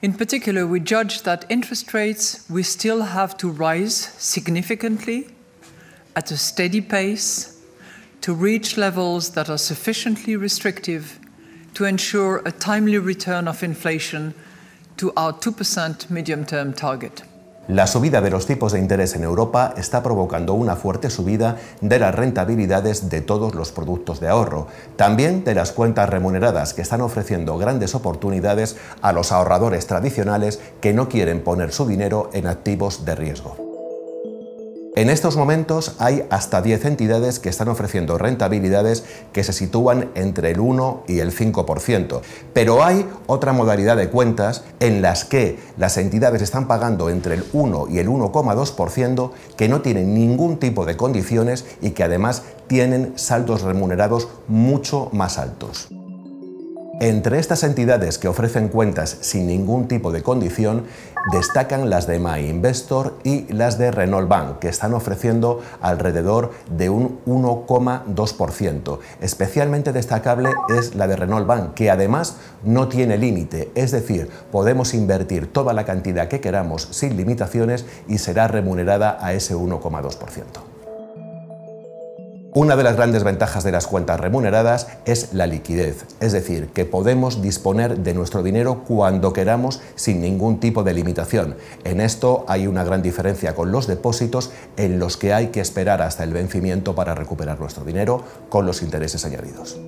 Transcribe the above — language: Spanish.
In particular, we judge that interest rates will still have to rise significantly at a steady pace to reach levels that are sufficiently restrictive to ensure a timely return of inflation to our 2% medium term target. La subida de los tipos de interés en Europa está provocando una fuerte subida de las rentabilidades de todos los productos de ahorro, también de las cuentas remuneradas que están ofreciendo grandes oportunidades a los ahorradores tradicionales que no quieren poner su dinero en activos de riesgo. En estos momentos hay hasta 10 entidades que están ofreciendo rentabilidades que se sitúan entre el 1 y el 5%, pero hay otra modalidad de cuentas en las que las entidades están pagando entre el 1 y el 1,2% que no tienen ningún tipo de condiciones y que además tienen saldos remunerados mucho más altos. Entre estas entidades que ofrecen cuentas sin ningún tipo de condición, destacan las de My Investor y las de Renault Bank, que están ofreciendo alrededor de un 1,2%. Especialmente destacable es la de Renault Bank, que además no tiene límite, es decir, podemos invertir toda la cantidad que queramos sin limitaciones y será remunerada a ese 1,2%. Una de las grandes ventajas de las cuentas remuneradas es la liquidez, es decir, que podemos disponer de nuestro dinero cuando queramos sin ningún tipo de limitación. En esto hay una gran diferencia con los depósitos en los que hay que esperar hasta el vencimiento para recuperar nuestro dinero con los intereses añadidos.